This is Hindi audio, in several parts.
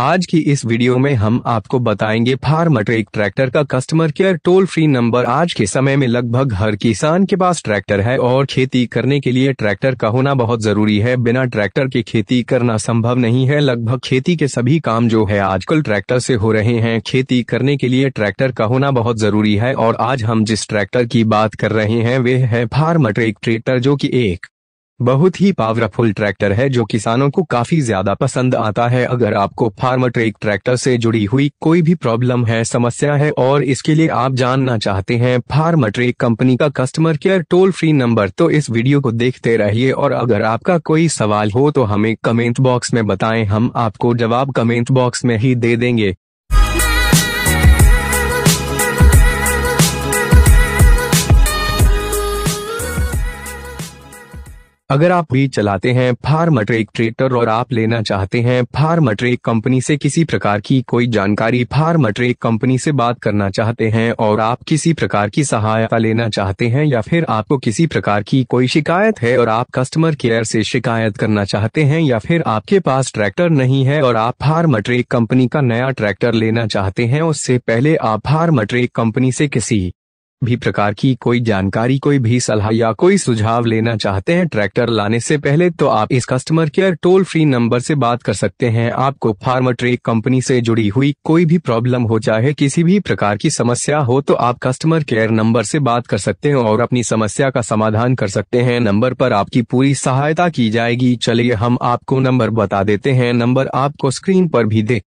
आज की इस वीडियो में हम आपको बताएंगे फार्म ट्रेक ट्रैक्टर का customer care toll free number आज के समय में लगभग हर किसान के पास ट्रैक्टर है और खेती करने के लिए ट्रैक्टर का होना बहुत जरूरी है बिना ट्रैक्टर के खेती करना संभव नहीं है लगभग खेती के सभी काम जो है आजकल ट्रैक्टर से हो रहे हैं खेती करने के लिए ट्रैक्टर का होना बहुत जरूरी है और आज हम जिस ट्रैक्टर की बात कर रहे हैं वे है फार्म ट्रेक ट्रैक्टर जो की एक बहुत ही पावरफुल ट्रैक्टर है जो किसानों को काफी ज्यादा पसंद आता है अगर आपको फार्म ट्रेक ट्रैक्टर से जुड़ी हुई कोई भी प्रॉब्लम है समस्या है और इसके लिए आप जानना चाहते हैं फार्म ट्रेक कंपनी का customer care toll free number तो इस वीडियो को देखते रहिए और अगर आपका कोई सवाल हो तो हमें कमेंट बॉक्स में बताए हम आपको जवाब कमेंट बॉक्स में ही दे देंगे अगर आप भी चलाते हैं फार्म ट्रेक ट्रेक्टर और आप लेना चाहते हैं फार्म ट्रेक कंपनी से किसी प्रकार की कोई जानकारी फार्म ट्रेक कंपनी से बात करना चाहते हैं और आप किसी प्रकार की सहायता लेना चाहते हैं या फिर आपको किसी प्रकार की कोई शिकायत है और आप कस्टमर केयर से शिकायत करना चाहते हैं या फिर आपके पास ट्रैक्टर नहीं है और आप फार्म ट्रेक कंपनी का नया ट्रैक्टर लेना चाहते हैं उससे पहले आप फार्म ट्रेक कंपनी से किसी भी प्रकार की कोई जानकारी कोई भी सलाह या कोई सुझाव लेना चाहते हैं ट्रैक्टर लाने से पहले तो आप इस customer care toll free number से बात कर सकते हैं आपको फार्म ट्रेक कंपनी से जुड़ी हुई कोई भी प्रॉब्लम हो चाहे किसी भी प्रकार की समस्या हो तो आप कस्टमर केयर नंबर से बात कर सकते हैं और अपनी समस्या का समाधान कर सकते हैं नंबर पर आपकी पूरी सहायता की जाएगी चलिए हम आपको नंबर बता देते हैं नंबर आपको स्क्रीन पर भी दे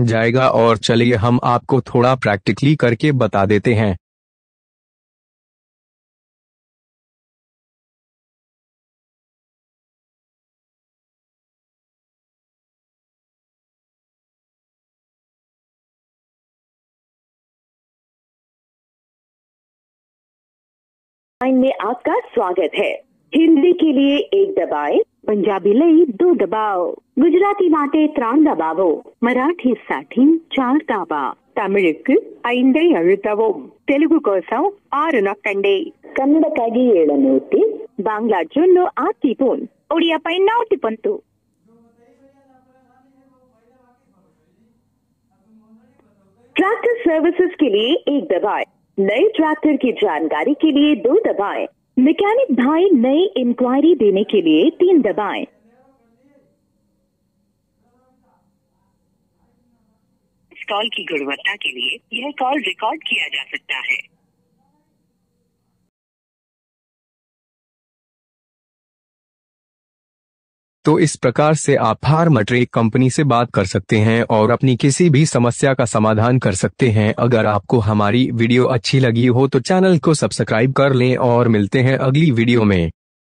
जाएगा और चलिए हम आपको थोड़ा प्रैक्टिकली करके बता देते हैं लाइन में आपका स्वागत है हिंदी के लिए एक दबाए पंजाबी लई दो दबाओ गुजराती नाटे त्राण दबावो मराठी साठी चार दाबा तमिल ಐಂದೈ ಅಳುತ್ತವೋ ತೆಲುಗು ಕೋಸಂ ಆರು ನೊಕ್ಕಂಡೆ ಕನ್ನಡಕ್ಕಾಗಿ ಏಳು ನೂಟಿ ಬಾಂಗ್ಲಾ ಜೊಲ್ಲು ಆ ಟಿಪೂನ್ ಒಡಿಯಾ ट्रैक्टर सर्विसेज के लिए एक दबाए नए ट्रैक्टर की जानकारी के लिए दो दबाएं। मैकेनिक भाई नई इंक्वायरी देने के लिए तीन दबाएं। कॉल की गुणवत्ता के लिए यह कॉल रिकॉर्ड किया जा सकता है तो इस प्रकार से आप फार्मट्रेक कंपनी से बात कर सकते हैं और अपनी किसी भी समस्या का समाधान कर सकते हैं अगर आपको हमारी वीडियो अच्छी लगी हो तो चैनल को सब्सक्राइब कर लें और मिलते हैं अगली वीडियो में